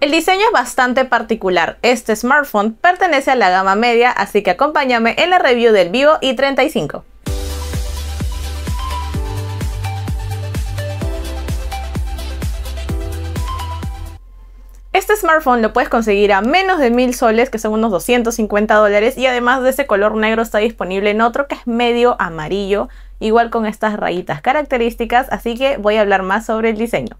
El diseño es bastante particular. Este smartphone pertenece a la gama media, así que acompáñame en la review del Vivo i35. Este smartphone lo puedes conseguir a menos de 1000 soles, que son unos 250 dólares, y además de ese color negro está disponible en otro que es medio amarillo, igual con estas rayitas características, así que voy a hablar más sobre el diseño.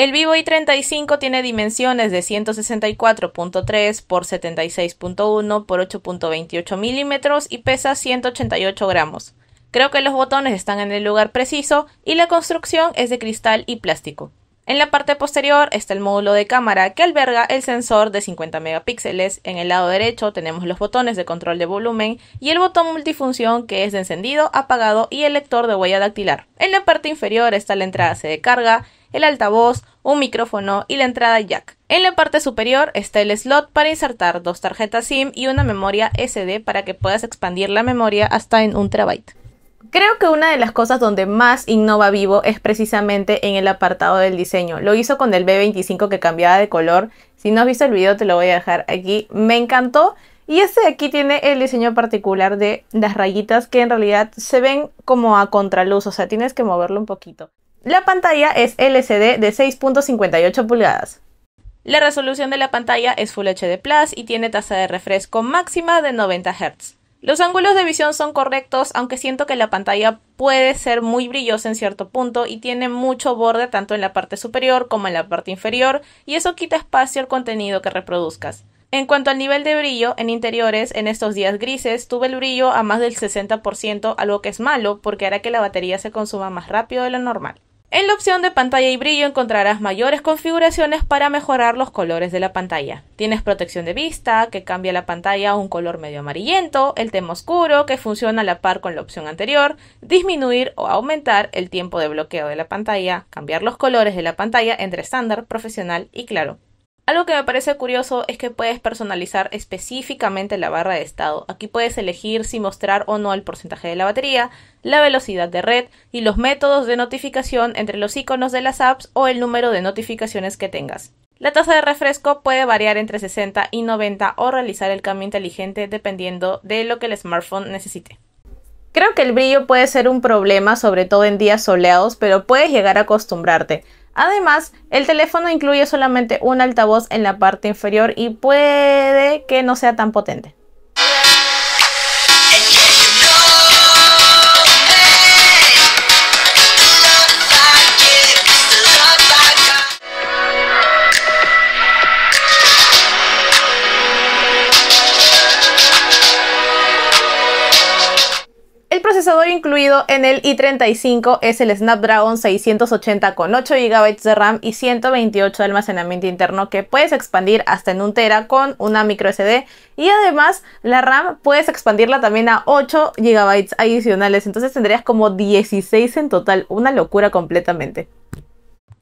El Vivo i35 tiene dimensiones de 164.3 por 76.1 por 8.28 milímetros y pesa 188 gramos. Creo que los botones están en el lugar preciso y la construcción es de cristal y plástico. En la parte posterior está el módulo de cámara que alberga el sensor de 50 megapíxeles. En el lado derecho tenemos los botones de control de volumen y el botón multifunción que es de encendido, apagado y el lector de huella dactilar. En la parte inferior está la entrada C de carga el altavoz, un micrófono y la entrada jack. En la parte superior está el slot para insertar dos tarjetas SIM y una memoria SD para que puedas expandir la memoria hasta en un terabyte. Creo que una de las cosas donde más innova Vivo es precisamente en el apartado del diseño. Lo hizo con el B25 que cambiaba de color. Si no has visto el video te lo voy a dejar aquí. Me encantó. Y este de aquí tiene el diseño particular de las rayitas que en realidad se ven como a contraluz, o sea, tienes que moverlo un poquito. La pantalla es LCD de 6.58 pulgadas. La resolución de la pantalla es Full HD Plus y tiene tasa de refresco máxima de 90 Hz. Los ángulos de visión son correctos, aunque siento que la pantalla puede ser muy brillosa en cierto punto y tiene mucho borde tanto en la parte superior como en la parte inferior, y eso quita espacio al contenido que reproduzcas. En cuanto al nivel de brillo, en interiores, en estos días grises, tuve el brillo a más del 60%, algo que es malo porque hará que la batería se consuma más rápido de lo normal. En la opción de pantalla y brillo encontrarás mayores configuraciones para mejorar los colores de la pantalla. Tienes protección de vista, que cambia la pantalla a un color medio amarillento, el tema oscuro, que funciona a la par con la opción anterior, disminuir o aumentar el tiempo de bloqueo de la pantalla, cambiar los colores de la pantalla entre estándar, profesional y claro. Algo que me parece curioso es que puedes personalizar específicamente la barra de estado. Aquí puedes elegir si mostrar o no el porcentaje de la batería, la velocidad de red y los métodos de notificación entre los iconos de las apps o el número de notificaciones que tengas. La tasa de refresco puede variar entre 60 y 90 o realizar el cambio inteligente dependiendo de lo que el smartphone necesite. Creo que el brillo puede ser un problema sobre todo en días soleados, pero puedes llegar a acostumbrarte. Además, el teléfono incluye solamente un altavoz en la parte inferior y puede que no sea tan potente. procesador incluido en el i35 es el Snapdragon 680 con 8 GB de RAM y 128 de almacenamiento interno que puedes expandir hasta en un tera con una micro sd y además la RAM puedes expandirla también a 8 GB adicionales, entonces tendrías como 16 en total, una locura completamente.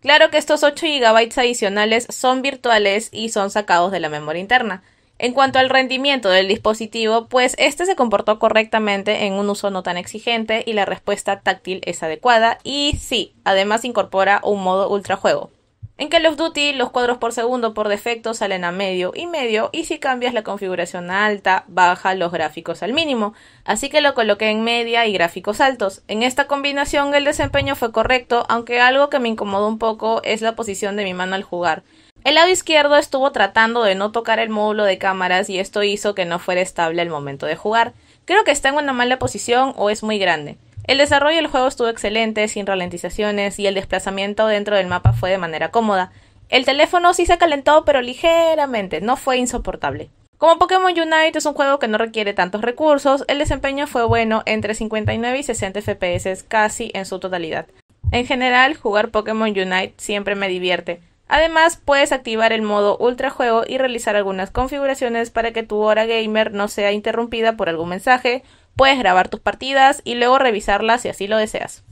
Claro que estos 8 GB adicionales son virtuales y son sacados de la memoria interna. En cuanto al rendimiento del dispositivo, pues este se comportó correctamente en un uso no tan exigente y la respuesta táctil es adecuada y sí, además incorpora un modo ultrajuego. En Call of Duty los cuadros por segundo por defecto salen a medio y medio y si cambias la configuración a alta baja los gráficos al mínimo, así que lo coloqué en media y gráficos altos. En esta combinación el desempeño fue correcto, aunque algo que me incomodó un poco es la posición de mi mano al jugar el lado izquierdo estuvo tratando de no tocar el módulo de cámaras y esto hizo que no fuera estable el momento de jugar. Creo que está en una mala posición o es muy grande. El desarrollo del juego estuvo excelente, sin ralentizaciones y el desplazamiento dentro del mapa fue de manera cómoda. El teléfono sí se calentó pero ligeramente, no fue insoportable. Como Pokémon Unite es un juego que no requiere tantos recursos, el desempeño fue bueno entre 59 y 60 FPS casi en su totalidad. En general, jugar Pokémon Unite siempre me divierte. Además, puedes activar el modo ultrajuego y realizar algunas configuraciones para que tu hora gamer no sea interrumpida por algún mensaje. Puedes grabar tus partidas y luego revisarlas si así lo deseas.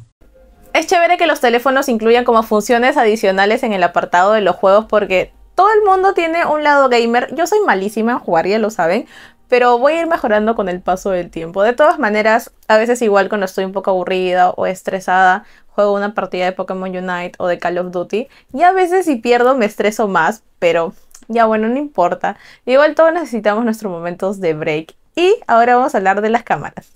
Es chévere que los teléfonos incluyan como funciones adicionales en el apartado de los juegos porque todo el mundo tiene un lado gamer. Yo soy malísima en jugar, ya lo saben, pero voy a ir mejorando con el paso del tiempo. De todas maneras, a veces igual cuando estoy un poco aburrida o estresada, juego una partida de Pokémon Unite o de Call of Duty y a veces si pierdo me estreso más, pero ya bueno, no importa. Igual todos necesitamos nuestros momentos de break. Y ahora vamos a hablar de las cámaras.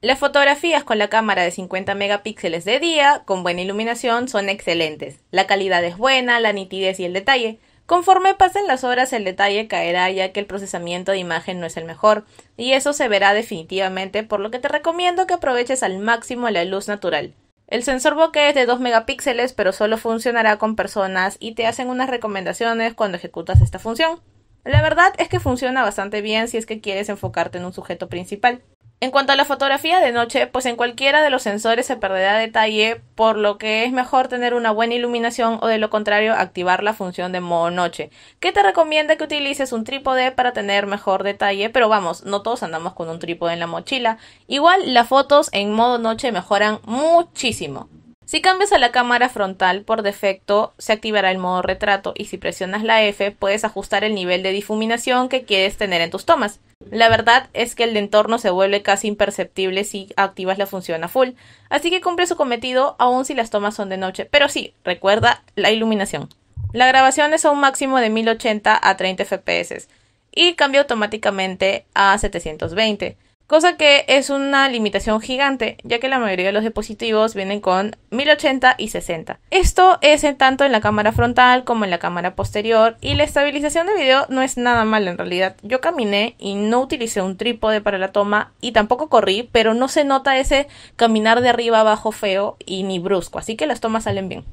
Las fotografías con la cámara de 50 megapíxeles de día, con buena iluminación, son excelentes. La calidad es buena, la nitidez y el detalle, Conforme pasen las horas el detalle caerá ya que el procesamiento de imagen no es el mejor, y eso se verá definitivamente, por lo que te recomiendo que aproveches al máximo la luz natural. El sensor bokeh es de 2 megapíxeles, pero solo funcionará con personas y te hacen unas recomendaciones cuando ejecutas esta función. La verdad es que funciona bastante bien si es que quieres enfocarte en un sujeto principal. En cuanto a la fotografía de noche, pues en cualquiera de los sensores se perderá detalle, por lo que es mejor tener una buena iluminación o de lo contrario activar la función de modo noche, que te recomienda que utilices un trípode para tener mejor detalle, pero vamos, no todos andamos con un trípode en la mochila. Igual las fotos en modo noche mejoran muchísimo. Si cambias a la cámara frontal, por defecto se activará el modo retrato y si presionas la F puedes ajustar el nivel de difuminación que quieres tener en tus tomas. La verdad es que el entorno se vuelve casi imperceptible si activas la función a full, así que cumple su cometido aun si las tomas son de noche, pero sí, recuerda la iluminación. La grabación es a un máximo de 1080 a 30 fps y cambia automáticamente a 720 cosa que es una limitación gigante, ya que la mayoría de los dispositivos vienen con 1080 y 60. Esto es tanto en la cámara frontal como en la cámara posterior y la estabilización de video no es nada mal en realidad. Yo caminé y no utilicé un trípode para la toma y tampoco corrí, pero no se nota ese caminar de arriba abajo feo y ni brusco, así que las tomas salen bien.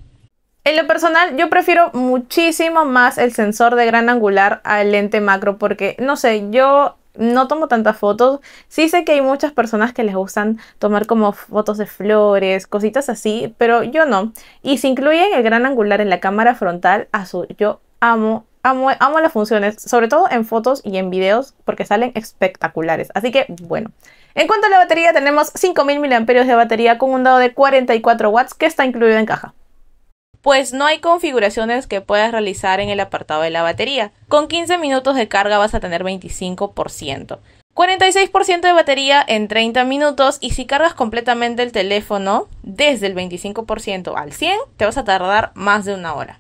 En lo personal, yo prefiero muchísimo más el sensor de gran angular al lente macro porque, no sé, yo no tomo tantas fotos. Sí sé que hay muchas personas que les gustan tomar como fotos de flores, cositas así, pero yo no. Y se incluyen el gran angular en la cámara frontal azul. Yo amo, amo, amo las funciones, sobre todo en fotos y en videos, porque salen espectaculares. Así que bueno. En cuanto a la batería, tenemos 5000 mAh de batería con un dado de 44 watts que está incluido en caja pues no hay configuraciones que puedas realizar en el apartado de la batería. Con 15 minutos de carga vas a tener 25%. 46% de batería en 30 minutos y si cargas completamente el teléfono desde el 25% al 100 te vas a tardar más de una hora.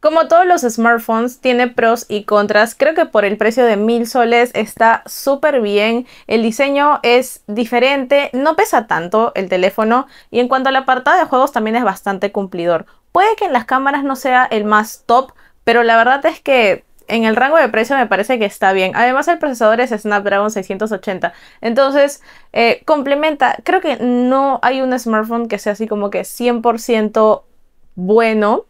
Como todos los smartphones, tiene pros y contras. Creo que por el precio de mil soles está súper bien. El diseño es diferente, no pesa tanto el teléfono. Y en cuanto al apartado de juegos, también es bastante cumplidor. Puede que en las cámaras no sea el más top, pero la verdad es que en el rango de precio me parece que está bien. Además el procesador es Snapdragon 680. Entonces, eh, complementa. Creo que no hay un smartphone que sea así como que 100% bueno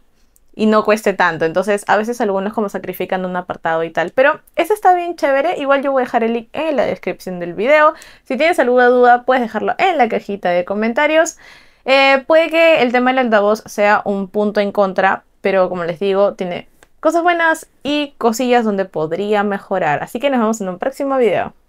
y no cueste tanto. Entonces, a veces algunos como sacrifican un apartado y tal. Pero ese está bien chévere. Igual yo voy a dejar el link en la descripción del video. Si tienes alguna duda, puedes dejarlo en la cajita de comentarios. Eh, puede que el tema del altavoz sea un punto en contra, pero como les digo, tiene cosas buenas y cosillas donde podría mejorar. Así que nos vemos en un próximo video.